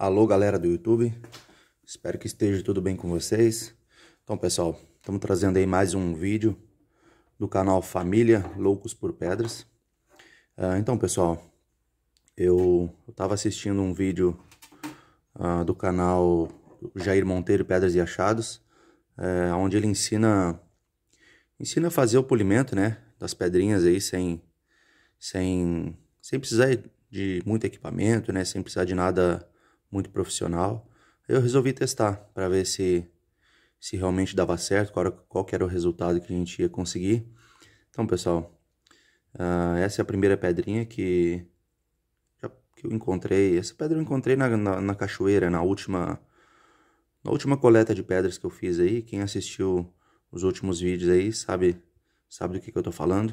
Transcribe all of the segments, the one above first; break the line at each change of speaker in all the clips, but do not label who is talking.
Alô, galera do YouTube. Espero que esteja tudo bem com vocês. Então, pessoal, estamos trazendo aí mais um vídeo do canal Família Loucos por Pedras. Uh, então, pessoal, eu estava assistindo um vídeo uh, do canal Jair Monteiro Pedras e Achados, uh, onde ele ensina ensina a fazer o polimento, né, das pedrinhas aí sem sem sem precisar de muito equipamento, né? Sem precisar de nada muito profissional. Eu resolvi testar para ver se se realmente dava certo, qual, qual era o resultado que a gente ia conseguir. Então, pessoal, uh, essa é a primeira pedrinha que, que eu encontrei. Essa pedra eu encontrei na, na, na, cachoeira, na última, na última coleta de pedras que eu fiz aí. Quem assistiu os últimos vídeos aí sabe, sabe do que, que eu tô falando.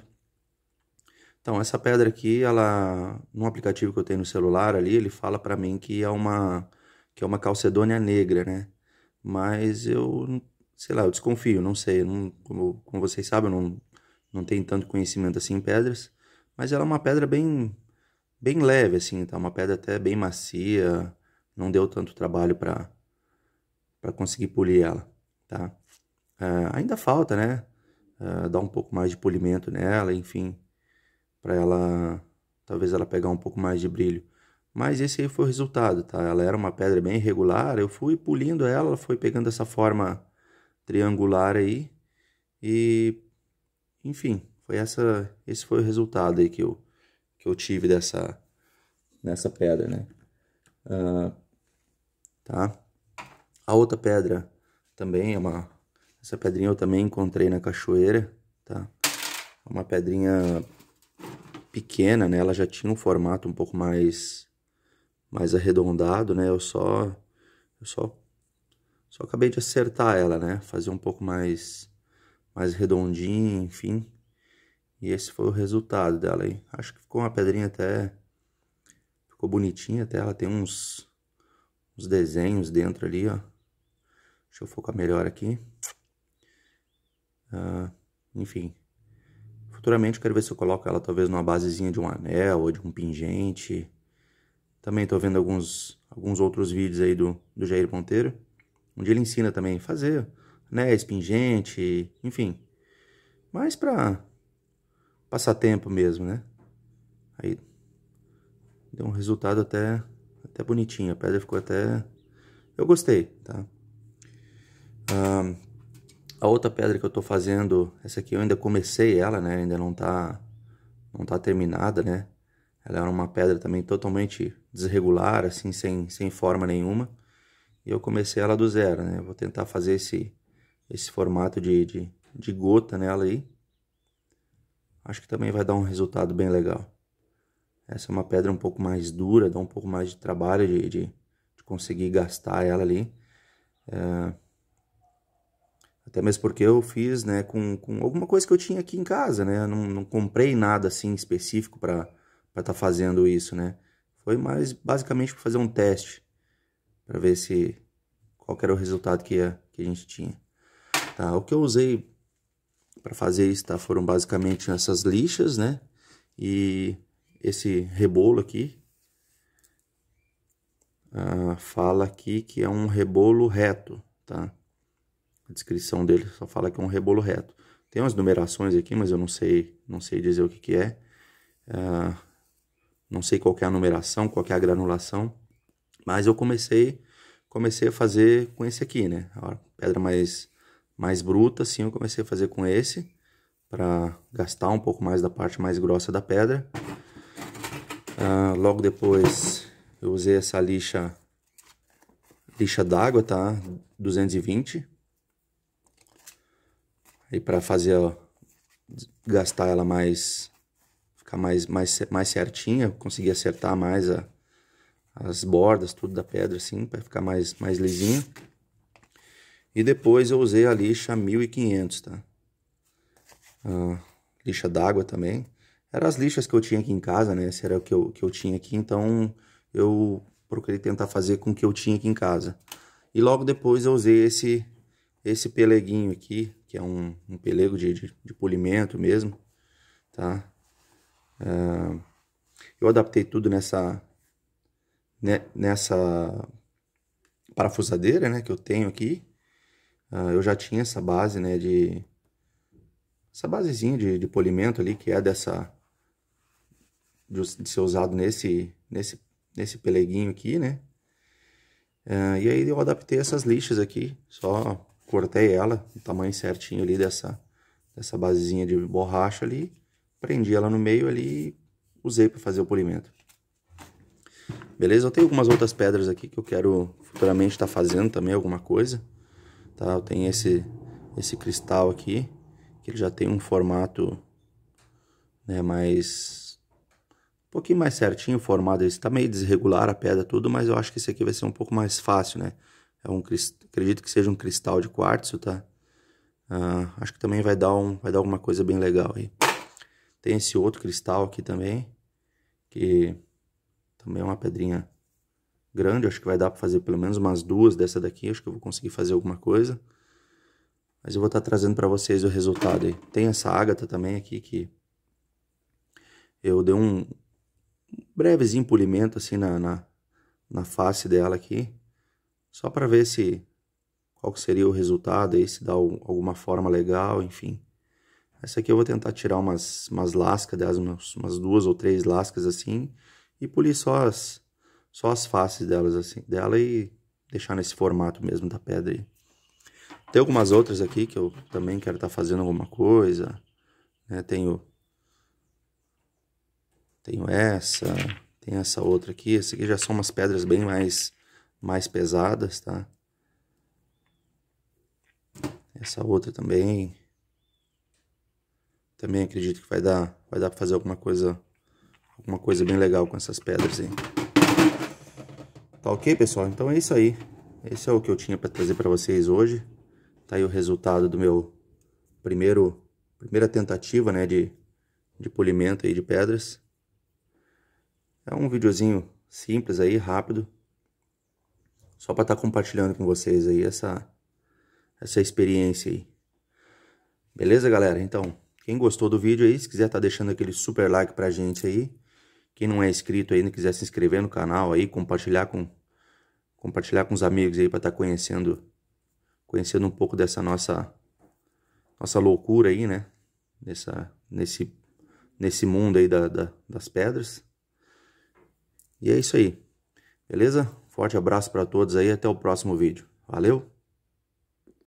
Então, essa pedra aqui, ela no aplicativo que eu tenho no celular ali, ele fala para mim que é uma que é uma calcedônia negra, né? Mas eu, sei lá, eu desconfio, não sei, não, como, como vocês sabem, eu não não tenho tanto conhecimento assim em pedras, mas ela é uma pedra bem bem leve assim, tá uma pedra até bem macia, não deu tanto trabalho para para conseguir polir ela, tá? Uh, ainda falta, né? Uh, dar um pouco mais de polimento nela, enfim, para ela talvez ela pegar um pouco mais de brilho. Mas esse aí foi o resultado, tá? Ela era uma pedra bem irregular, eu fui pulindo ela, ela foi pegando essa forma triangular aí e enfim, foi essa esse foi o resultado aí que eu que eu tive dessa nessa pedra, né? Uh, tá? A outra pedra também é uma essa pedrinha eu também encontrei na cachoeira, tá? É uma pedrinha pequena, né? Ela já tinha um formato um pouco mais mais arredondado, né? Eu só eu só só acabei de acertar ela, né? Fazer um pouco mais mais redondinho, enfim. E esse foi o resultado dela aí. Acho que ficou uma pedrinha até ficou bonitinha até, ela tem uns uns desenhos dentro ali, ó. Deixa eu focar melhor aqui. Uh, enfim, Futuramente quero ver se eu coloco ela talvez numa basezinha de um anel ou de um pingente. Também estou vendo alguns, alguns outros vídeos aí do, do Jair Ponteiro, onde ele ensina também a fazer anéis, pingente, enfim. Mas para passar tempo mesmo, né? Aí deu um resultado até, até bonitinho. A pedra ficou até... Eu gostei, tá? Um, a outra pedra que eu tô fazendo, essa aqui eu ainda comecei ela, né? Ainda não tá, não tá terminada, né? Ela era uma pedra também totalmente desregular, assim, sem, sem forma nenhuma. E eu comecei ela do zero, né? Vou tentar fazer esse, esse formato de, de, de gota nela aí. Acho que também vai dar um resultado bem legal. Essa é uma pedra um pouco mais dura, dá um pouco mais de trabalho de, de, de conseguir gastar ela ali. É até mesmo porque eu fiz, né, com, com alguma coisa que eu tinha aqui em casa, né? Eu não, não comprei nada assim específico para estar tá fazendo isso, né? Foi mais basicamente para fazer um teste para ver se qual era o resultado que, a que a gente tinha. Tá, o que eu usei para fazer isso tá, foram basicamente essas lixas, né? E esse rebolo aqui. Ah, fala aqui que é um rebolo reto, tá? a descrição dele só fala que é um rebolo reto. Tem umas numerações aqui, mas eu não sei, não sei dizer o que, que é. Uh, não sei qual é a numeração, qual é a granulação, mas eu comecei comecei a fazer com esse aqui, né? A pedra mais mais bruta, assim, eu comecei a fazer com esse para gastar um pouco mais da parte mais grossa da pedra. Uh, logo depois eu usei essa lixa lixa d'água, tá? 220 aí para fazer ó, gastar ela mais ficar mais mais mais certinha, conseguir acertar mais a, as bordas tudo da pedra assim para ficar mais mais lisinha. E depois eu usei a lixa 1500, tá? a lixa d'água também. Eram as lixas que eu tinha aqui em casa, né? Esse era o que eu, que eu tinha aqui, então eu procurei tentar fazer com o que eu tinha aqui em casa. E logo depois eu usei esse esse peleguinho aqui, que é um, um pelego de, de, de, polimento mesmo, tá? Uh, eu adaptei tudo nessa, né, nessa parafusadeira, né, que eu tenho aqui. Uh, eu já tinha essa base, né, de... Essa basezinha de, de polimento ali, que é dessa... De, de ser usado nesse, nesse, nesse peleguinho aqui, né? Uh, e aí eu adaptei essas lixas aqui, só cortei ela, o tamanho certinho ali dessa, dessa basezinha de borracha ali, prendi ela no meio ali e usei para fazer o polimento. Beleza? Eu tenho algumas outras pedras aqui que eu quero futuramente estar tá fazendo também alguma coisa. Tá? Eu tenho esse, esse cristal aqui, que ele já tem um formato né, mais... Um pouquinho mais certinho formado. Esse tá meio desregular a pedra tudo, mas eu acho que esse aqui vai ser um pouco mais fácil, né? É um, acredito que seja um cristal de quartzo, tá? Uh, acho que também vai dar, um, vai dar alguma coisa bem legal aí. Tem esse outro cristal aqui também, que também é uma pedrinha grande. Acho que vai dar para fazer pelo menos umas duas dessa daqui. Acho que eu vou conseguir fazer alguma coisa. Mas eu vou estar tá trazendo para vocês o resultado aí. Tem essa ágata também aqui que eu dei um brevezinho polimento assim na, na, na face dela aqui só para ver se qual seria o resultado aí, se dá alguma forma legal, enfim. Essa aqui eu vou tentar tirar umas, umas lascas, das, umas, umas duas ou três lascas assim, e polir só as, só as faces delas assim, dela e deixar nesse formato mesmo da pedra aí. Tem algumas outras aqui que eu também quero estar tá fazendo alguma coisa, né? Tenho, tenho essa, tem essa outra aqui, essa aqui já são umas pedras bem mais mais pesadas, tá? Essa outra também. Também acredito que vai dar, vai dar para fazer alguma coisa, alguma coisa bem legal com essas pedras aí. Tá ok, pessoal? Então é isso aí. Esse é o que eu tinha para trazer para vocês hoje. Tá aí o resultado do meu primeiro primeira tentativa, né, de de polimento aí de pedras. É um videozinho simples aí, rápido só para estar tá compartilhando com vocês aí essa, essa experiência aí. Beleza, galera? Então, quem gostou do vídeo aí, se quiser tá deixando aquele super like pra gente aí. Quem não é inscrito ainda, quiser se inscrever no canal aí, compartilhar com compartilhar com os amigos aí para estar tá conhecendo conhecendo um pouco dessa nossa nossa loucura aí, né? Nessa nesse nesse mundo aí da, da das pedras. E é isso aí. Beleza? Forte abraço para todos aí, até o próximo vídeo. Valeu!